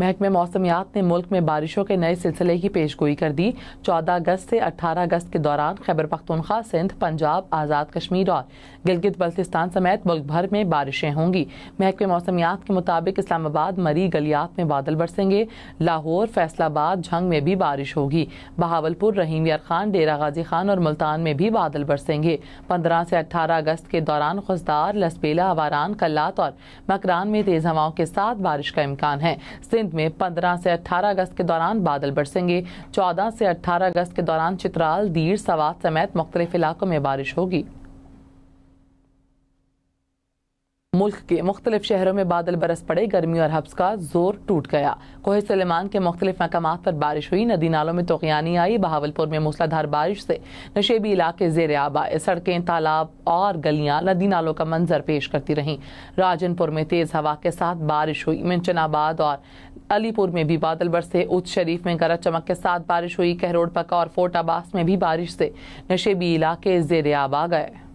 महकमे मौसमियात ने मुल्क में बारिशों के नए सिलसिले की पेश गोई कर दी चौदह अगस्त से अठारह अगस्त के दौरान खैबर पख्तनख्वा सिंध पंजाब आज़ाद कश्मीर और गिलगित बल्तिस्तान समेत मुल्क भर में बारिशें होंगी महकमे मौसमियात के मुताबिक इस्लामाबाद मरी गलियात में बादल बरसेंगे लाहौर फैसलाबाद झंग में भी बारिश होगी बहावलपुर रहीम यार खान डेरा गाजी खान और मुल्तान में भी बादल बरसेंगे पंद्रह से अठारह अगस्त के दौरान खुशदार लसबेला आवारान कल्लात और मकरान में तेज हवाओं के साथ बारिश का इम्कान है सिंध सिंह में 15 से 18 अगस्त के दौरान बादल बरसेंगे 14 से 18 अगस्त के दौरान चित्राल दीर सवात समेत मुख्तलिफ इलाकों में बारिश होगी मुल्क के मुख्तलिफ शहरों में बादल बरस पड़े गर्मी और हब्स का जोर टूट गया कोहे सलेमान के मुख्तलिफ मकाम पर बारिश हुई नदी नालों में तोगयानी आई बहावलपुर में मूसलाधार बारिश से नशेबी इलाके जेर आब आए सड़कें तालाब और गलियां नदी नालों का मंजर पेश करती रहीं राजनपुर में तेज हवा के साथ बारिश हुई मिंचनाबाद और अलीपुर में भी बादल बरसे उच्च शरीफ में गरज चमक के साथ बारिश हुई कहरोड पका और फोर्ट आबास में भी बारिश से नशेबी इलाके जेर आ गए